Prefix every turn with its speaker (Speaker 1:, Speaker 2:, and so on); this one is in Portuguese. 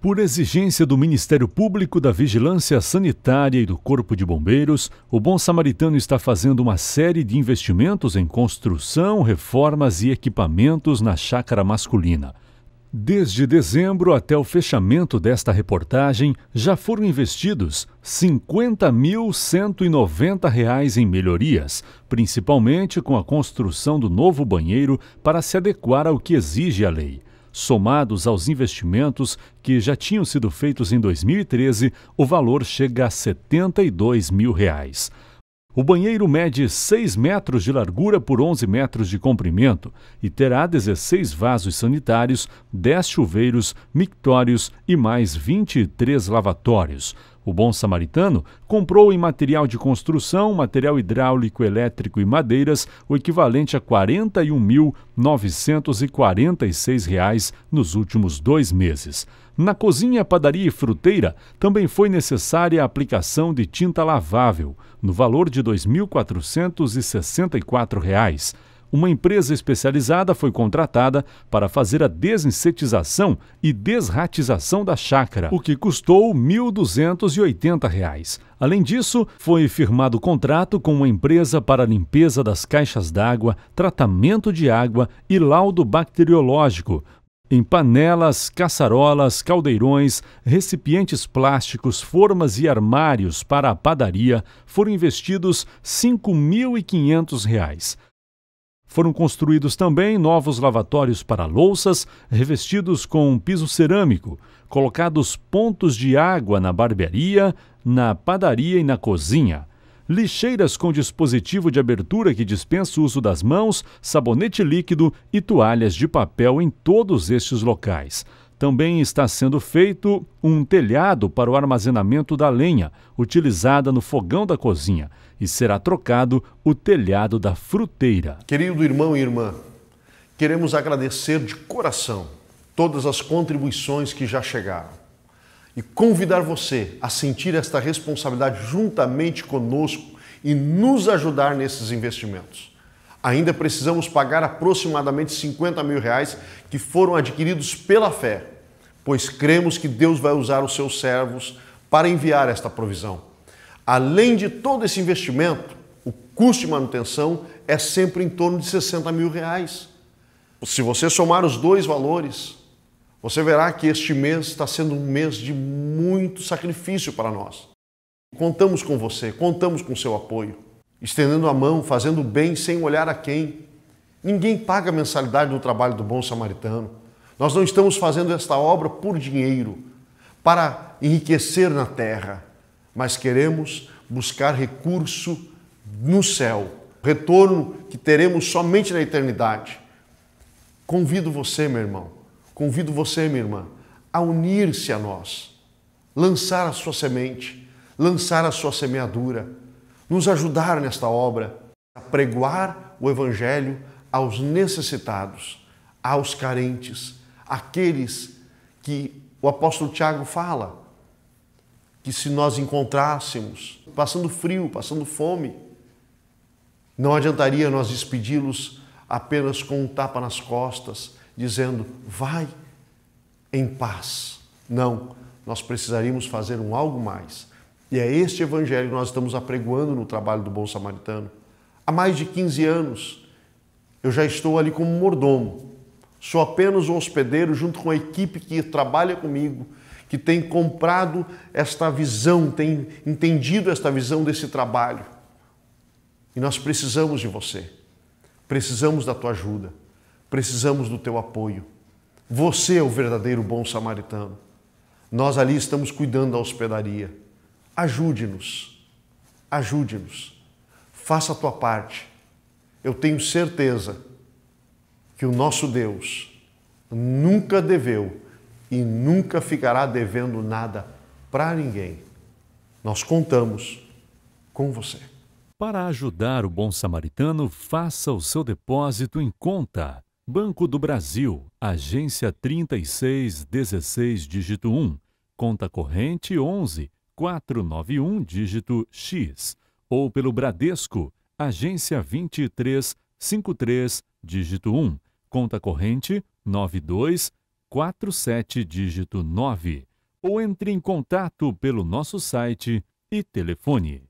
Speaker 1: Por exigência do Ministério Público, da Vigilância Sanitária e do Corpo de Bombeiros, o Bom Samaritano está fazendo uma série de investimentos em construção, reformas e equipamentos na chácara masculina. Desde dezembro até o fechamento desta reportagem, já foram investidos R$ 50.190 em melhorias, principalmente com a construção do novo banheiro para se adequar ao que exige a lei somados aos investimentos que já tinham sido feitos em 2013, o valor chega a 72 mil reais. O banheiro mede 6 metros de largura por 11 metros de comprimento e terá 16 vasos sanitários, 10 chuveiros, mictórios e mais 23 lavatórios. O bom samaritano comprou em material de construção, material hidráulico, elétrico e madeiras o equivalente a R$ 41.946 nos últimos dois meses. Na cozinha, padaria e fruteira também foi necessária a aplicação de tinta lavável, no valor de R$ 2.464 uma empresa especializada foi contratada para fazer a desinsetização e desratização da chácara, o que custou R$ 1.280. Além disso, foi firmado contrato com uma empresa para limpeza das caixas d'água, tratamento de água e laudo bacteriológico, em panelas, caçarolas, caldeirões, recipientes plásticos, formas e armários para a padaria foram investidos R$ 5.500. Foram construídos também novos lavatórios para louças, revestidos com piso cerâmico, colocados pontos de água na barbearia, na padaria e na cozinha. Lixeiras com dispositivo de abertura que dispensa o uso das mãos, sabonete líquido e toalhas de papel em todos estes locais. Também está sendo feito um telhado para o armazenamento da lenha utilizada no fogão da cozinha e será trocado o telhado da fruteira. Querido irmão e irmã,
Speaker 2: queremos agradecer de coração todas as contribuições que já chegaram e convidar você a sentir esta responsabilidade juntamente conosco e nos ajudar nesses investimentos. Ainda precisamos pagar aproximadamente 50 mil reais que foram adquiridos pela fé pois cremos que Deus vai usar os seus servos para enviar esta provisão. Além de todo esse investimento, o custo de manutenção é sempre em torno de 60 mil reais. Se você somar os dois valores, você verá que este mês está sendo um mês de muito sacrifício para nós. Contamos com você, contamos com seu apoio, estendendo a mão, fazendo bem sem olhar a quem. Ninguém paga a mensalidade do trabalho do bom samaritano. Nós não estamos fazendo esta obra por dinheiro, para enriquecer na terra, mas queremos buscar recurso no céu, retorno que teremos somente na eternidade. Convido você, meu irmão, convido você, minha irmã, a unir-se a nós, lançar a sua semente, lançar a sua semeadura, nos ajudar nesta obra, a pregoar o Evangelho aos necessitados, aos carentes, aqueles que o apóstolo Tiago fala, que se nós encontrássemos passando frio, passando fome, não adiantaria nós despedi-los apenas com um tapa nas costas, dizendo: vai em paz. Não, nós precisaríamos fazer um algo mais. E é este evangelho que nós estamos apregoando no trabalho do Bom Samaritano. Há mais de 15 anos, eu já estou ali como mordomo, Sou apenas um hospedeiro junto com a equipe que trabalha comigo, que tem comprado esta visão, tem entendido esta visão desse trabalho. E nós precisamos de você. Precisamos da tua ajuda. Precisamos do teu apoio. Você é o verdadeiro bom samaritano. Nós ali estamos cuidando da hospedaria. Ajude-nos. Ajude-nos. Faça a tua parte. Eu tenho certeza que o nosso Deus nunca deveu e nunca ficará devendo nada para ninguém.
Speaker 1: Nós contamos com você. Para ajudar o bom samaritano, faça o seu depósito em conta. Banco do Brasil, agência 3616, dígito 1, conta corrente 11 491, dígito X, ou pelo Bradesco, agência 2353, dígito 1 conta corrente 9247 dígito 9, ou entre em contato pelo nosso site e telefone